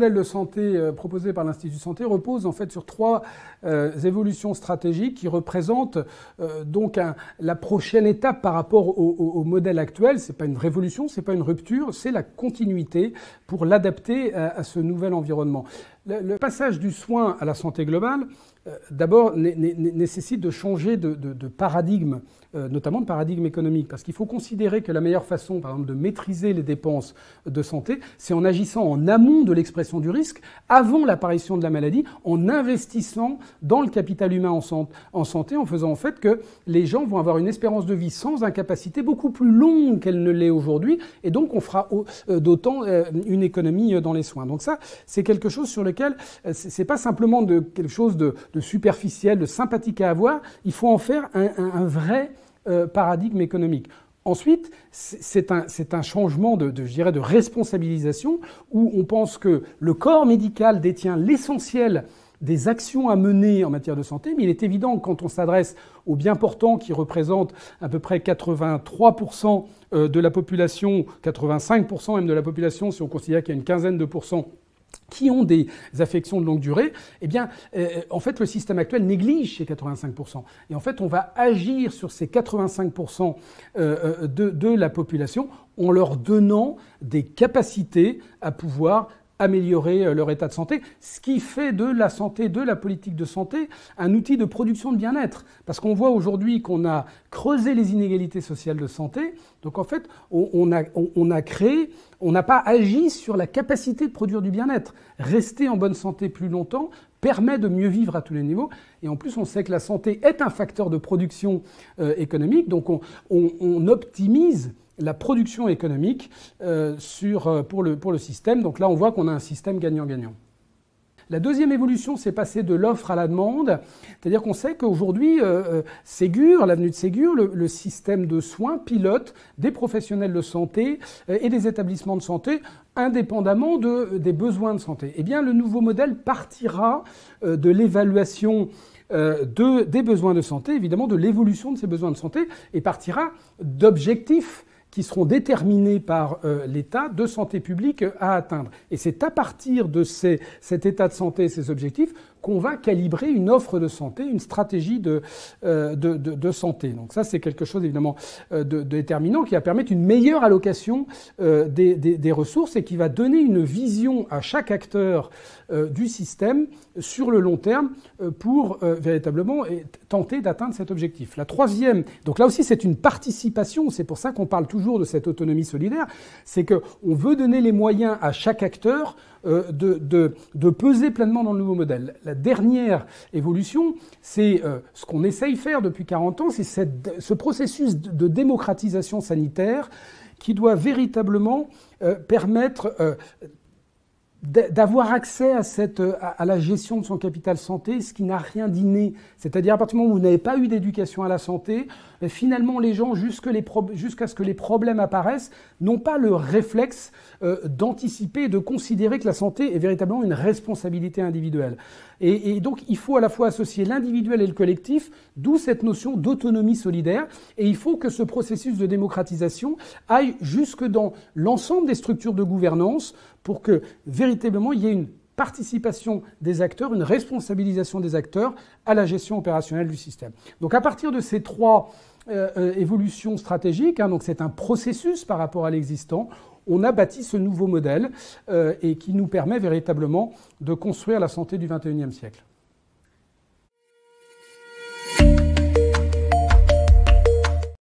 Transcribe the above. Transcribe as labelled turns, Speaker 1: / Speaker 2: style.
Speaker 1: Le modèle de santé euh, proposé par l'Institut de santé repose en fait sur trois euh, évolutions stratégiques qui représentent euh, donc la prochaine étape par rapport au, modèle actuel. Ce n'est pas une révolution, ce n'est pas une rupture, c'est la continuité pour l'adapter à ce nouvel environnement. Le, passage du soin à la santé globale, euh, d'abord, nécessite de changer de, paradigme, euh, notamment de paradigme économique, parce qu'il faut considérer que la meilleure façon, par exemple, de maîtriser les dépenses de santé, c'est en agissant en amont de l'expression du risque, avant l'apparition de la maladie, en investissant dans le capital humain en, en santé, en faisant en fait que les gens vont avoir une espérance de vie sans incapacité beaucoup plus longue qu'elle ne l'est aujourd'hui, et donc on fera euh, d'autant une économie dans les soins. Donc ça, c'est quelque chose sur lequel euh, c'est pas simplement de quelque chose de, superficiel, de sympathique à avoir, il faut en faire un, vrai euh, paradigme économique. Ensuite, c'est un, changement de, je dirais, de responsabilisation où on pense que le corps médical détient l'essentiel des actions à mener en matière de santé, mais il est évident que quand on s'adresse aux biens portants qui représentent à peu près 83% euh, de la population, 85% même de la population si on considère qu'il y a une quinzaine de pourcents qui ont des affections de longue durée, eh bien, euh, en fait, le système actuel néglige ces 85%. Et en fait, on va agir sur ces 85% euh, euh, de, la population en leur donnant des capacités à pouvoir améliorer euh, leur état de santé, ce qui fait de la santé, de la politique de santé, un outil de production de bien-être. Parce qu'on voit aujourd'hui qu'on a creusé les inégalités sociales de santé, donc en fait, on, a, créé, on n'a pas agi sur la capacité de produire du bien-être. Rester en bonne santé plus longtemps permet de mieux vivre à tous les niveaux. Et en plus, on sait que la santé est un facteur de production euh, économique, donc on, optimise la production économique euh, sur, euh, pour, le, pour le système. Donc là, on voit qu'on a un système gagnant-gagnant. La deuxième évolution, s'est passée de l'offre à la demande. C'est-à-dire qu'on sait qu'aujourd'hui, euh, euh, Ségur, l'avenue de Ségur, le, système de soins pilote des professionnels de santé euh, et des établissements de santé indépendamment de, des besoins de santé. Eh bien, le nouveau modèle partira de l'évaluation des besoins de santé, évidemment de l'évolution de ces besoins de santé, et partira d'objectifs qui seront déterminés par euh, l'État de santé publique à atteindre. Et c'est à partir de cet état de santé, ces objectifs, qu'on va calibrer une offre de santé, une stratégie de, euh, de, santé. Donc ça, c'est quelque chose évidemment euh, de, déterminant qui va permettre une meilleure allocation euh, des, ressources et qui va donner une vision à chaque acteur du système sur le long terme pour véritablement tenter d'atteindre cet objectif. La troisième, donc là aussi c'est une participation, c'est pour ça qu'on parle toujours de cette autonomie solidaire, c'est qu'on veut donner les moyens à chaque acteur de, de peser pleinement dans le nouveau modèle la dernière évolution, c'est euh, ce qu'on essaye de faire depuis 40 ans, c'est ce processus de démocratisation sanitaire qui doit véritablement euh, permettre euh, d'avoir accès à, cette, euh, à la gestion de son capital santé, ce qui n'a rien d'inné. C'est-à-dire à partir du moment où vous n'avez pas eu d'éducation à la santé, euh, finalement les gens, jusqu'à ce que les problèmes apparaissent, n'ont pas le réflexe euh, d'anticiper, de considérer que la santé est véritablement une responsabilité individuelle. et donc il faut à la fois associer l'individuel et le collectif, d'où cette notion d'autonomie solidaire, et il faut que ce processus de démocratisation aille jusque dans l'ensemble des structures de gouvernance pour que véritablement il y ait une participation des acteurs, une responsabilisation des acteurs à la gestion opérationnelle du système. Donc à partir de ces trois euh, euh, évolutions stratégiques, hein, c'est un processus par rapport à l'existant, on a bâti ce nouveau modèle euh, et qui nous permet véritablement de construire la santé du 21e siècle.